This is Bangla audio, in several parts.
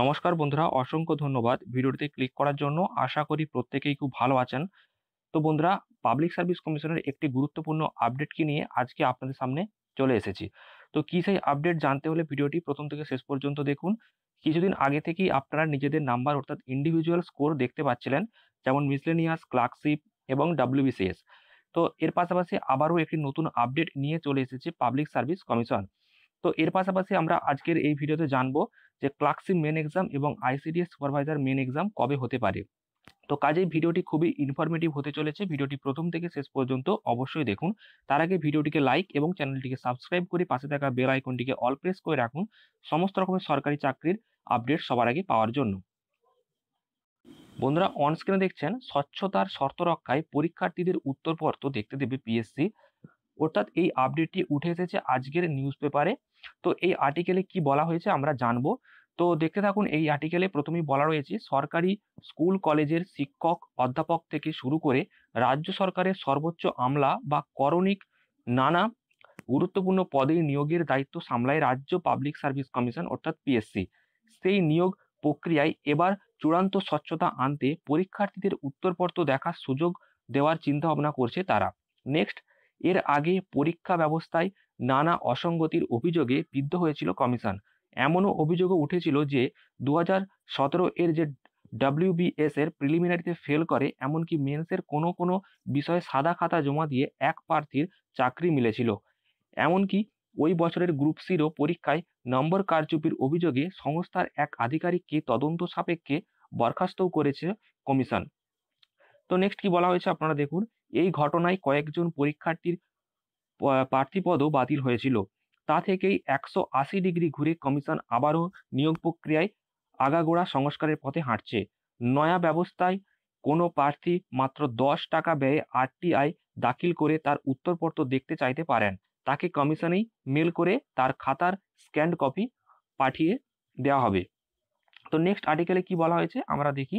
নমস্কার বন্ধুরা অসংখ্য ধন্যবাদ ভিডিওটিতে ক্লিক করার জন্য আশা করি প্রত্যেকেই খুব ভালো আছেন তো বন্ধুরা পাবলিক সার্ভিস কমিশনের একটি গুরুত্বপূর্ণ আপডেটকে নিয়ে আজকে আপনাদের সামনে চলে এসেছি তো কী সেই আপডেট জানতে হলে ভিডিওটি প্রথম থেকে শেষ পর্যন্ত দেখুন কিছুদিন আগে থেকেই আপনারা নিজেদের নাম্বার অর্থাৎ ইন্ডিভিজুয়াল স্কোর দেখতে পাচ্ছিলেন যেমন মিসলেনিয়াস ক্লার্কশিপ এবং ডাব্লিউবিসিএস তো এর পাশাপাশি আবারও একটি নতুন আপডেট নিয়ে চলে এসেছে পাবলিক সার্ভিস কমিশন তো এর পাশাপাশি আমরা আজকের এই ভিডিওতে জানবো যে ক্লাক্সি মেন এক্সাম এবং আইসিডিএস সুপারভাইজার মেন এক্সাম কবে হতে পারে তো কাজেই ভিডিওটি খুবই ইনফরমেটিভ হতে চলেছে ভিডিওটি প্রথম থেকে শেষ পর্যন্ত অবশ্যই দেখুন তার আগে ভিডিওটিকে লাইক এবং চ্যানেলটিকে সাবস্ক্রাইব করে পাশে থাকা বেল আইকনটিকে অল প্রেস করে রাখুন সমস্ত রকমের সরকারি চাকরির আপডেট সবার আগে পাওয়ার জন্য বন্ধুরা অনস্ক্রিনে দেখছেন স্বচ্ছতার শর্ত রক্ষায় পরীক্ষার্থীদের উত্তরপত্র দেখতে দেবে পিএসসি অর্থাৎ এই আপডেটটি উঠে এসেছে আজকের নিউজ পেপারে তো এই আর্টিকেলে কি বলা হয়েছে আমরা জানবো তো দেখতে থাকুন এই আর্টিকেলে প্রথমেই বলা রয়েছে সরকারি স্কুল কলেজের শিক্ষক অধ্যাপক থেকে শুরু করে রাজ্য সরকারের সর্বোচ্চ আমলা বা করণিক নানা গুরুত্বপূর্ণ পদে নিয়োগের দায়িত্ব সামলায় রাজ্য পাবলিক সার্ভিস কমিশন অর্থাৎ পিএসসি সেই নিয়োগ প্রক্রিয়ায় এবার চূড়ান্ত স্বচ্ছতা আনতে পরীক্ষার্থীদের উত্তরপত্র দেখার সুযোগ দেওয়ার চিন্তা ভাবনা করছে তারা নেক্সট এর আগে পরীক্ষা ব্যবস্থায় নানা অসঙ্গতির অভিযোগে বিদ্ধ হয়েছিল কমিশন এমনও অভিযোগও উঠেছিল যে দু এর যে ডাব্লিউবিএস এর প্রিলিমিনারিতে ফেল করে এমনকি মেন্সের কোনো কোনো বিষয়ে সাদা খাতা জমা দিয়ে এক প্রার্থীর চাকরি মিলেছিল এমনকি ওই বছরের গ্রুপ সিরও পরীক্ষায় নম্বর কারচুপির অভিযোগে সংস্থার এক আধিকারিককে তদন্ত সাপেক্ষে বরখাস্তও করেছে কমিশন তো নেক্সট কি বলা হয়েছে আপনারা দেখুন এই ঘটনায় কয়েকজন পরীক্ষার্থীর প্রার্থীপদও বাতিল হয়েছিল তা থেকেই একশো আশি ডিগ্রি ঘুরে কমিশন আবারও নিয়োগ প্রক্রিয়ায় আগাগোড়া সংস্কারের পথে হাঁটছে নয়া ব্যবস্থায় কোনো প্রার্থী মাত্র দশ টাকা ব্যয়ে আরটিআই দাখিল করে তার উত্তরপত্র দেখতে চাইতে পারেন তাকে কমিশনেই মেল করে তার খাতার স্ক্যান্ড কপি পাঠিয়ে দেওয়া হবে তো নেক্সট আর্টিকেলে কি বলা হয়েছে আমরা দেখি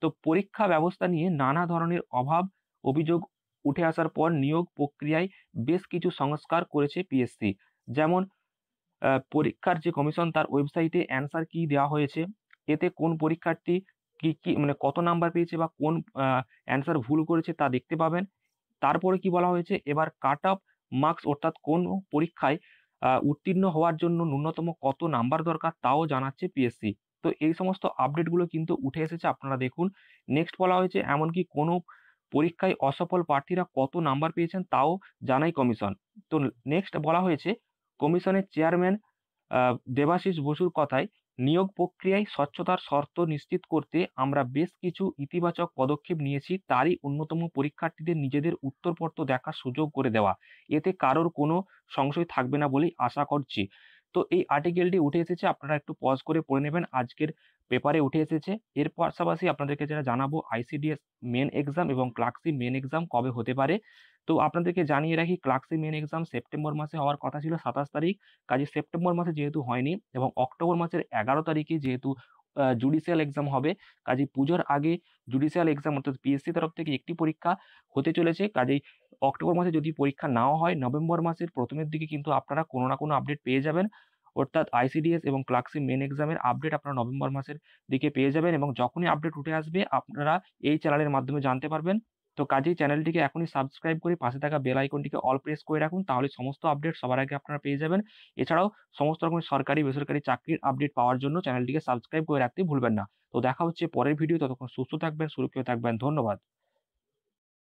তো পরীক্ষা ব্যবস্থা নিয়ে নানা ধরনের অভাব অভিযোগ উঠে আসার পর নিয়োগ প্রক্রিয়ায় বেশ কিছু সংস্কার করেছে পিএসসি যেমন পরীক্ষার যে কমিশন তার ওয়েবসাইটে অ্যান্সার কি দেওয়া হয়েছে এতে কোন পরীক্ষার্থী কি কি মানে কত নাম্বার পেয়েছে বা কোন অ্যান্সার ভুল করেছে তা দেখতে পাবেন তারপরে কি বলা হয়েছে এবার কাট অফ মার্কস অর্থাৎ কোন পরীক্ষায় উত্তীর্ণ হওয়ার জন্য ন্যূনতম কত নাম্বার দরকার তাও জানাচ্ছে পিএসসি তো এই সমস্ত আপডেটগুলো কিন্তু উঠে এসেছে আপনারা দেখুন নেক্সট বলা হয়েছে এমনকি কোনো পরীক্ষায় অসফল প্রার্থীরা কত নাম্বার পেয়েছেন তাও জানাই কমিশন তো নেক্সট বলা হয়েছে কমিশনের চেয়ারম্যান দেবাশিস বসুর কথায় নিয়োগ প্রক্রিয়ায় স্বচ্ছতার শর্ত নিশ্চিত করতে আমরা বেশ কিছু ইতিবাচক পদক্ষেপ নিয়েছি তারই অন্যতম পরীক্ষার্থীদের নিজেদের উত্তরপত্র দেখার সুযোগ করে দেওয়া এতে কারোর কোনো সংশয় থাকবে না বলেই আশা করছি তো এই আর্টিকেলটি উঠে এসেছে আপনারা একটু পজ করে পড়ে নেবেন আজকের পেপারে উঠে এসেছে এর পাশাপাশি আপনাদেরকে যারা জানাবো আইসিডিএস মেন এক্সাম এবং ক্লাক্সি মেন এক্সাম কবে হতে পারে তো আপনাদেরকে জানিয়ে রাখি ক্লাক্সি মেন এক্সাম সেপ্টেম্বর মাসে হওয়ার কথা ছিল সাতাশ তারিখ কাজে সেপ্টেম্বর মাসে যেহেতু হয়নি এবং অক্টোবর মাসের এগারো তারিখে যেহেতু জুডিশিয়াল এক্সাম হবে কাজে পুজোর আগে জুডিশিয়াল এক্সাম অর্থাৎ পিএসসি তরফ থেকে একটি পরীক্ষা হতে চলেছে কাজেই অক্টোবর মাসে যদি পরীক্ষা নাও হয় নভেম্বর মাসের প্রথমের দিকে কিন্তু আপনারা কোনো না কোনো আপডেট পেয়ে যাবেন অর্থাৎ আইসিডিএস এবং ক্লাক্সি মেন এক্সামের আপডেট আপনারা নভেম্বর মাসের দিকে পেয়ে যাবেন এবং যখনই আপডেট উঠে আসবে আপনারা এই চ্যানেলের মাধ্যমে জানতে পারবেন তো কাজেই চ্যানেলটিকে এখনই সাবস্ক্রাইব করে পাশে থাকা বেল আইকনটিকে অল প্রেস করে রাখুন তাহলে সমস্ত আপডেট সবার আগে আপনারা পেয়ে যাবেন এছাড়াও সমস্ত রকমের সরকারি বেসরকারি চাকরির আপডেট পাওয়ার জন্য চ্যানেলটিকে সাবস্ক্রাইব করে রাখতে ভুলবেন না তো দেখা হচ্ছে পরের ভিডিও ততক্ষণ সুস্থ থাকবেন সুরক্ষিত থাকবেন ধন্যবাদ